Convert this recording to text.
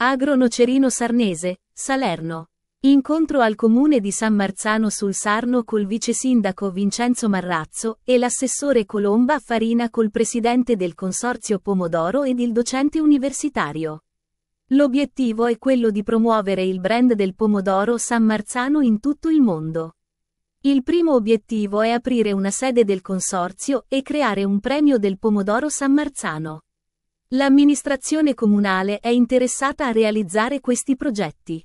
Agro Nocerino Sarnese, Salerno. Incontro al comune di San Marzano sul Sarno col vice sindaco Vincenzo Marrazzo e l'assessore Colomba Farina col presidente del consorzio Pomodoro ed il docente universitario. L'obiettivo è quello di promuovere il brand del pomodoro San Marzano in tutto il mondo. Il primo obiettivo è aprire una sede del consorzio e creare un premio del pomodoro San Marzano. L'amministrazione comunale è interessata a realizzare questi progetti.